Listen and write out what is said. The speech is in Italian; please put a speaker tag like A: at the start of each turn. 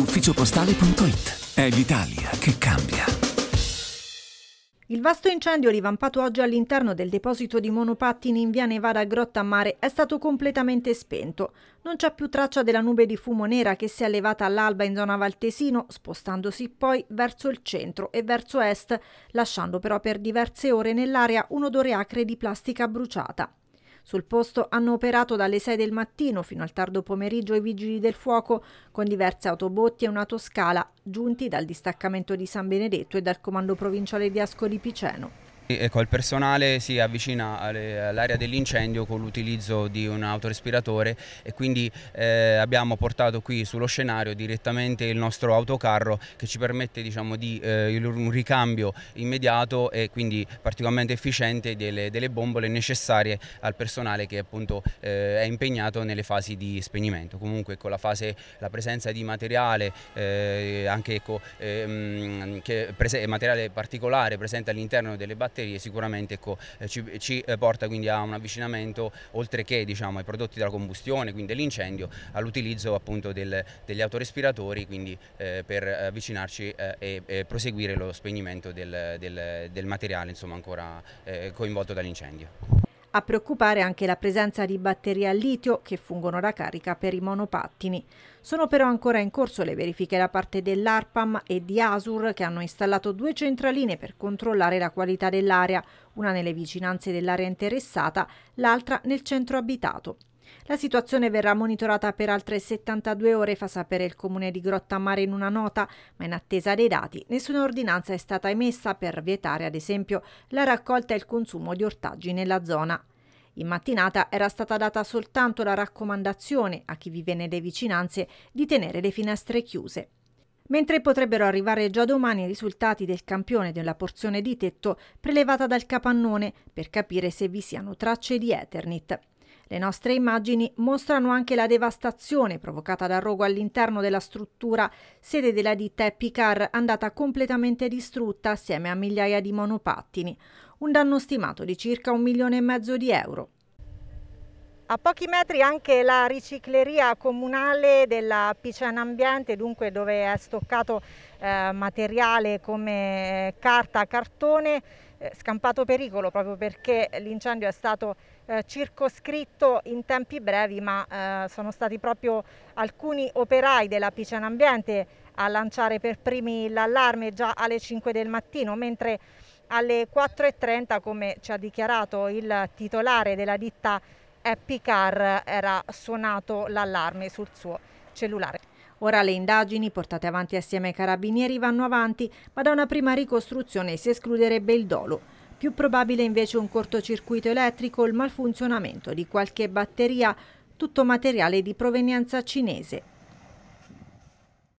A: ufficiopostale.it. È l'Italia che cambia.
B: Il vasto incendio rivampato oggi all'interno del deposito di monopattini in via Nevada Grotta Mare è stato completamente spento. Non c'è più traccia della nube di fumo nera che si è levata all'alba in zona Valtesino, spostandosi poi verso il centro e verso est, lasciando però per diverse ore nell'area un odore acre di plastica bruciata. Sul posto hanno operato dalle 6 del mattino fino al tardo pomeriggio i vigili del fuoco con diverse autobotti e un'autoscala giunti dal distaccamento di San Benedetto e dal comando provinciale di Ascoli Piceno.
A: Ecco, il personale si avvicina all'area dell'incendio con l'utilizzo di un autorespiratore e quindi eh, abbiamo portato qui sullo scenario direttamente il nostro autocarro che ci permette diciamo, di eh, un ricambio immediato e quindi particolarmente efficiente delle, delle bombole necessarie al personale che appunto eh, è impegnato nelle fasi di spegnimento. Comunque con ecco, la, fase, la presenza di materiale, eh, anche ecco, ehm, materiale particolare presente all'interno delle batterie batterie sicuramente ecco, eh, ci, ci, eh, porta quindi a un avvicinamento oltre che diciamo, ai prodotti della combustione, quindi dell'incendio, all'utilizzo appunto del, degli autorespiratori quindi, eh, per avvicinarci eh, e, e, proseguire lo spegnimento del, del, del materiale insomma, ancora eh, coinvolto dall'incendio.
B: A preoccupare anche la presenza di batterie al litio che fungono da carica per i monopattini. Sono però ancora in corso le verifiche da parte dell'ARPAM e di ASUR che hanno installato due centraline per controllare la qualità dell'aria, una nelle vicinanze dell'area interessata, l'altra nel centro abitato. La situazione verrà monitorata per altre 72 ore, fa sapere il comune di Grottamare in una nota, ma in attesa dei dati nessuna ordinanza è stata emessa per vietare ad esempio la raccolta e il consumo di ortaggi nella zona. In mattinata era stata data soltanto la raccomandazione a chi vive nelle vicinanze di tenere le finestre chiuse. Mentre potrebbero arrivare già domani i risultati del campione della porzione di tetto prelevata dal capannone per capire se vi siano tracce di Eternit. Le nostre immagini mostrano anche la devastazione provocata dal rogo all'interno della struttura, sede della ditta Epicar andata completamente distrutta assieme a migliaia di monopattini, un danno stimato di circa un milione e mezzo di euro. A pochi metri anche la ricicleria comunale della Picena Ambiente, dunque dove è stoccato eh, materiale come eh, carta, cartone, eh, scampato pericolo proprio perché l'incendio è stato eh, circoscritto in tempi brevi, ma eh, sono stati proprio alcuni operai della Picen Ambiente a lanciare per primi l'allarme già alle 5 del mattino, mentre alle 4.30, come ci ha dichiarato il titolare della ditta Happy Car, era suonato l'allarme sul suo cellulare. Ora le indagini portate avanti assieme ai carabinieri vanno avanti, ma da una prima ricostruzione si escluderebbe il dolo. Più probabile invece un cortocircuito elettrico o il malfunzionamento di qualche batteria, tutto materiale di provenienza cinese.